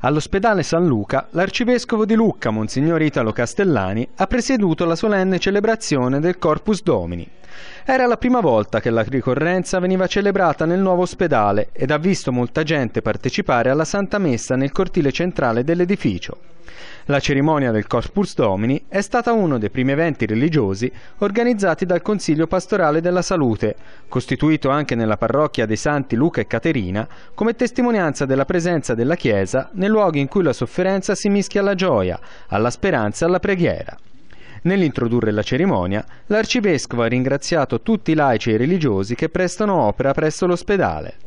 All'ospedale San Luca, l'arcivescovo di Lucca, Monsignor Italo Castellani, ha presieduto la solenne celebrazione del Corpus Domini. Era la prima volta che la ricorrenza veniva celebrata nel nuovo ospedale ed ha visto molta gente partecipare alla Santa Messa nel cortile centrale dell'edificio. La cerimonia del Corpus Domini è stata uno dei primi eventi religiosi organizzati dal Consiglio Pastorale della Salute, costituito anche nella parrocchia dei Santi Luca e Caterina, come testimonianza della presenza della Chiesa nei luoghi in cui la sofferenza si mischia alla gioia, alla speranza e alla preghiera. Nell'introdurre la cerimonia, l'arcivescovo ha ringraziato tutti i laici e i religiosi che prestano opera presso l'ospedale.